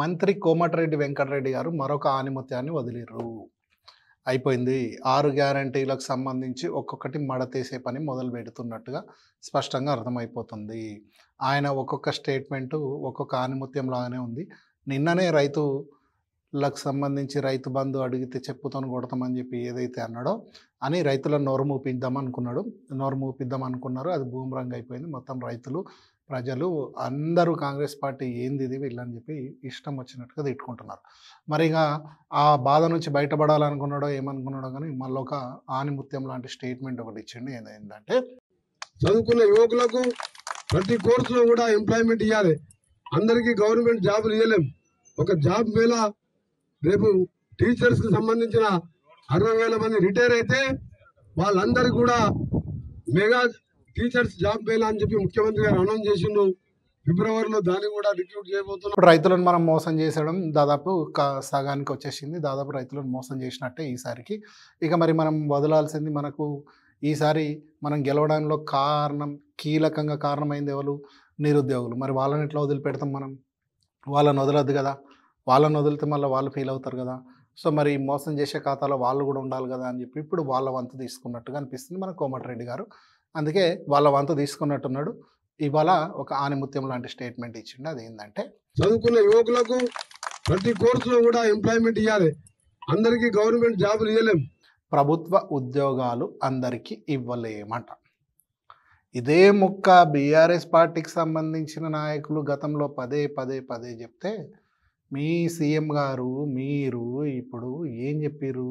మంత్రి కోమటిరెడ్డి వెంకటరెడ్డి గారు మరొక ఆనిమత్యాన్ని వదిలిరు అయిపోయింది ఆరు గ్యారంటీలకు సంబంధించి ఒక్కొక్కటి మడతీసే పని మొదలు పెడుతున్నట్టుగా స్పష్టంగా అర్థమైపోతుంది ఆయన ఒక్కొక్క స్టేట్మెంటు ఒక్కొక్క ఆనిమత్యం లాగానే ఉంది నిన్ననే రైతు లకు సంబంధించి రైతు బంధు అడిగితే చెప్పుతాను కొడతామని చెప్పి ఏదైతే అన్నాడో అని రైతుల నోరు మూపిద్దాం అనుకున్నాడు నోరు మూపిద్దాం అనుకున్నారు అది భూమరంగ్ అయిపోయింది మొత్తం రైతులు ప్రజలు అందరూ కాంగ్రెస్ పార్టీ ఏంది ఇది వీళ్ళని చెప్పి ఇష్టం వచ్చినట్టుగా తిట్టుకుంటున్నారు మరి ఇక ఆ బాధ నుంచి బయటపడాలనుకున్నాడో ఏమనుకున్నాడో కానీ మళ్ళీ ఒక ఆనిముత్యం లాంటి స్టేట్మెంట్ ఒకటి ఇచ్చిండు ఏంటంటే చదువుకున్న యువకులకు ప్రతి కోర్సులో కూడా ఎంప్లాయ్మెంట్ ఇవ్వాలి అందరికీ గవర్నమెంట్ జాబులు ఇవ్వలేము ఒక జాబ్ మేళ రేపు టీచర్స్ కు సంబంధించిన అరవై వేల మంది రిటైర్ అయితే వాళ్ళందరూ కూడా మెగా టీచర్స్ జాబ్ వేలా అని చెప్పి ముఖ్యమంత్రి గారు అనౌన్స్ చేసిండు ఫిబ్రవరిలో దాన్ని కూడా రిక్రూట్ చేయబోతున్నాం రైతులను మనం మోసం చేసడం దాదాపు సగానికి వచ్చేసింది దాదాపు రైతులను మోసం చేసినట్టే ఈసారికి ఇక మరి మనం వదలాల్సింది మనకు ఈసారి మనం గెలవడంలో కారణం కీలకంగా కారణమైంది ఎవరు నిరుద్యోగులు మరి వాళ్ళని ఎట్లా వదిలిపెడతాం మనం వాళ్ళని వదలొద్దు కదా వాళ్ళని వదిలితే మళ్ళీ వాళ్ళు ఫీల్ అవుతారు కదా సో మరి మోసం చేసే ఖాతాలో వాళ్ళు కూడా ఉండాలి కదా అని చెప్పి ఇప్పుడు వాళ్ళ వంతు తీసుకున్నట్టుగా అనిపిస్తుంది మన కోమటిరెడ్డి గారు అందుకే వాళ్ళ వంతు తీసుకున్నట్టున్నాడు ఇవాళ ఒక ఆనిముత్యం లాంటి స్టేట్మెంట్ ఇచ్చిండు అది ఏంటంటే చదువుకున్న యువకులకు ప్రతి కోర్సులో కూడా ఎంప్లాయ్మెంట్ ఇవ్వాలి అందరికీ గవర్నమెంట్ జాబులు ఇవ్వలేం ప్రభుత్వ ఉద్యోగాలు అందరికీ ఇవ్వలేమంట ఇదే ముక్క బీఆర్ఎస్ పార్టీకి సంబంధించిన నాయకులు గతంలో పదే పదే పదే చెప్తే మీ సీఎం గారు మీరు ఇప్పుడు ఏం చెప్పారు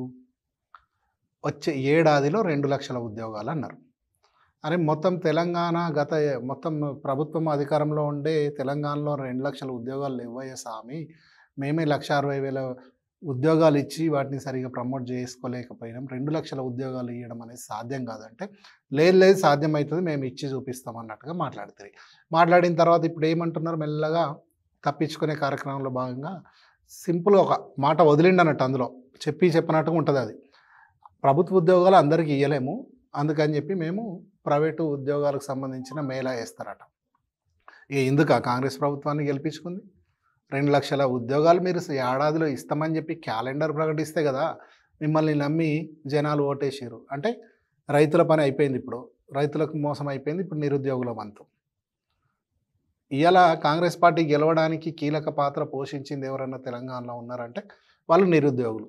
వచ్చే ఏడాదిలో రెండు లక్షల ఉద్యోగాలు అన్నారు అరే మొత్తం తెలంగాణ గత మొత్తం ప్రభుత్వం అధికారంలో ఉండే తెలంగాణలో రెండు లక్షల ఉద్యోగాలు లేవయ్య స్వామి మేమే లక్ష అరవై వేల ఉద్యోగాలు ఇచ్చి వాటిని సరిగా ప్రమోట్ చేసుకోలేకపోయినాం రెండు లక్షల ఉద్యోగాలు ఇవ్వడం అనేది సాధ్యం కాదంటే లేదు లేదు సాధ్యమవుతుంది మేము ఇచ్చి చూపిస్తాం అన్నట్టుగా మాట్లాడుతుంది మాట్లాడిన తర్వాత ఇప్పుడు ఏమంటున్నారు మెల్లగా తప్పించుకునే కార్యక్రమంలో భాగంగా సింపుల్గా ఒక మాట వదిలిండి అన్నట్టు అందులో చెప్పి చెప్పినట్టుగా ఉంటుంది అది ప్రభుత్వ ఉద్యోగాలు అందరికీ ఇవ్వలేము అందుకని చెప్పి మేము ప్రైవేటు ఉద్యోగాలకు సంబంధించిన మేళా వేస్తారట ఎందుక ఇందుక కాంగ్రెస్ ప్రభుత్వాన్ని గెలిపించుకుంది రెండు లక్షల ఉద్యోగాలు మీరు ఏడాదిలో ఇస్తామని చెప్పి క్యాలెండర్ ప్రకటిస్తే కదా మిమ్మల్ని నమ్మి జనాలు ఓటేసారు అంటే రైతుల పని అయిపోయింది ఇప్పుడు రైతులకు మోసం అయిపోయింది ఇప్పుడు నిరుద్యోగుల వంతు ఇవాళ కాంగ్రెస్ పార్టీ గెలవడానికి కీలక పాత్ర పోషించింది ఎవరన్నా తెలంగాణలో ఉన్నారంటే వాళ్ళు నిరుద్యోగులు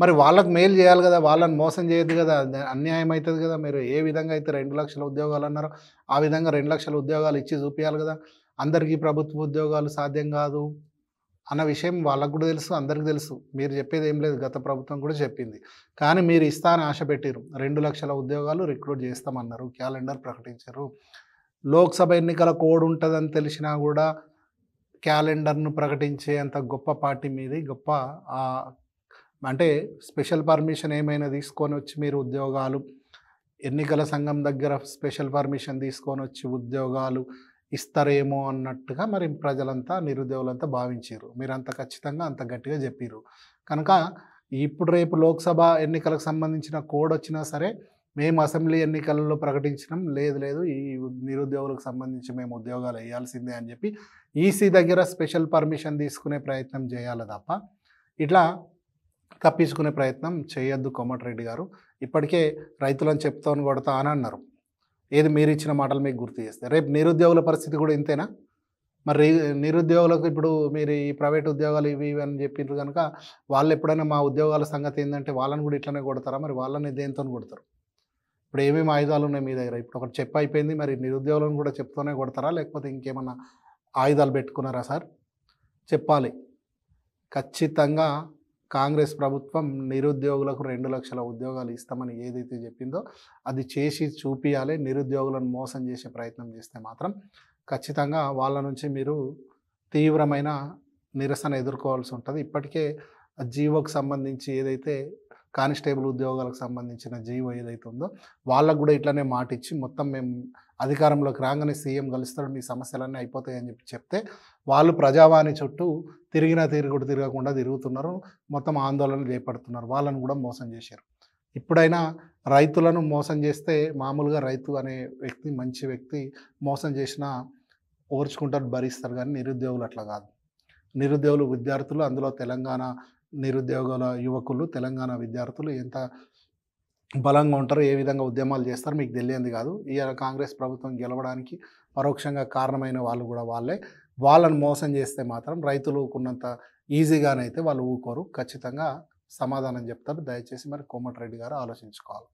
మరి వాళ్ళకు మేలు చేయాలి కదా వాళ్ళని మోసం చేయొద్దు కదా అన్యాయం అవుతుంది కదా మీరు ఏ విధంగా అయితే రెండు లక్షల ఉద్యోగాలు అన్నారో ఆ విధంగా రెండు లక్షల ఉద్యోగాలు ఇచ్చి చూపించాలి కదా అందరికీ ప్రభుత్వ ఉద్యోగాలు సాధ్యం కాదు అన్న విషయం వాళ్ళకు కూడా తెలుసు అందరికీ తెలుసు మీరు చెప్పేది ఏం లేదు గత ప్రభుత్వం కూడా చెప్పింది కానీ మీరు ఇస్తా అని ఆశ పెట్టారు రెండు లక్షల ఉద్యోగాలు రిక్రూట్ చేస్తామన్నారు క్యాలెండర్ ప్రకటించారు లోక్సభ ఎన్నికల కోడ్ ఉంటుందని తెలిసినా కూడా క్యాలెండర్ను ప్రకటించే అంత గొప్ప పార్టీ మీది గొప్ప అంటే స్పెషల్ పర్మిషన్ ఏమైనా తీసుకొని వచ్చి మీరు ఉద్యోగాలు ఎన్నికల సంఘం దగ్గర స్పెషల్ పర్మిషన్ తీసుకొని వచ్చి ఉద్యోగాలు ఇస్తారేమో అన్నట్టుగా మరి ప్రజలంతా నిరుద్యోగులంతా భావించారు మీరు అంత ఖచ్చితంగా అంత గట్టిగా చెప్పారు కనుక ఇప్పుడు రేపు లోక్సభ ఎన్నికలకు సంబంధించిన కోడ్ వచ్చినా సరే మేము అసెంబ్లీ ఎన్నికలలో ప్రకటించినాం లేదు లేదు ఈ నిరుద్యోగులకు సంబంధించి మేము ఉద్యోగాలు వేయాల్సిందే అని చెప్పి ఈసీ దగ్గర స్పెషల్ పర్మిషన్ తీసుకునే ప్రయత్నం చేయాలి తప్ప ఇట్లా తప్పించుకునే ప్రయత్నం చేయొద్దు కోమటిరెడ్డి గారు ఇప్పటికే రైతులను చెప్తాను కొడతా అని అన్నారు ఏది మీరు ఇచ్చిన మాటలు మీకు గుర్తు చేస్తే రేపు నిరుద్యోగుల పరిస్థితి కూడా ఇంతేనా మరి నిరుద్యోగులకు ఇప్పుడు మీరు ఈ ప్రైవేట్ ఉద్యోగాలు ఇవి ఇవి అని చెప్పినారు కనుక వాళ్ళు ఎప్పుడైనా మా ఉద్యోగాల సంగతి ఏంటంటే వాళ్ళని కూడా ఇట్లనే కొడతారా మరి వాళ్ళని దేంతో కొడతారు ఇప్పుడు ఏమేమి ఆయుధాలు ఉన్నాయి మీ దగ్గర ఇప్పుడు ఒకటి చెప్పు అయిపోయింది మరి నిరుద్యోగులను కూడా చెప్తూనే కొడతారా లేకపోతే ఇంకేమన్నా ఆయుధాలు పెట్టుకున్నారా సార్ చెప్పాలి ఖచ్చితంగా కాంగ్రెస్ ప్రభుత్వం నిరుద్యోగులకు రెండు లక్షల ఉద్యోగాలు ఇస్తామని ఏదైతే చెప్పిందో అది చేసి చూపియాలి నిరుద్యోగులను మోసం చేసే ప్రయత్నం చేస్తే మాత్రం ఖచ్చితంగా వాళ్ళ నుంచి మీరు తీవ్రమైన నిరసన ఎదుర్కోవాల్సి ఉంటుంది ఇప్పటికే జీవోకు సంబంధించి ఏదైతే కానిస్టేబుల్ ఉద్యోగాలకు సంబంధించిన జీవో ఏదైతే ఉందో వాళ్ళకు కూడా ఇట్లనే మాట ఇచ్చి మొత్తం మేము అధికారంలోకి రాగానే సీఎం కలుస్తాడు మీ సమస్యలన్నీ అయిపోతాయని చెప్పి చెప్తే వాళ్ళు ప్రజావాణి చుట్టూ తిరిగినా తిరుగుడు తిరగకుండా తిరుగుతున్నారు మొత్తం ఆందోళనలు చేపడుతున్నారు వాళ్ళను కూడా మోసం చేశారు ఇప్పుడైనా రైతులను మోసం చేస్తే మామూలుగా రైతు అనే వ్యక్తి మంచి వ్యక్తి మోసం చేసినా ఓర్చుకుంటారు భరిస్తారు కానీ నిరుద్యోగులు అట్లా కాదు నిరుద్యోగులు విద్యార్థులు అందులో తెలంగాణ నిరుద్యోగుల యువకులు తెలంగాణ విద్యార్థులు ఎంత బలంగా ఉంటారు ఏ విధంగా ఉద్యమాలు చేస్తారు మీకు తెలియంది కాదు ఈ కాంగ్రెస్ ప్రభుత్వం గెలవడానికి పరోక్షంగా కారణమైన వాళ్ళు కూడా వాళ్ళే వాళ్ళని మోసం చేస్తే మాత్రం రైతులు ఉన్నంత ఈజీగానైతే వాళ్ళు ఊకోరు ఖచ్చితంగా సమాధానం చెప్తారు దయచేసి మరి కోమటిరెడ్డి గారు ఆలోచించుకోవాలి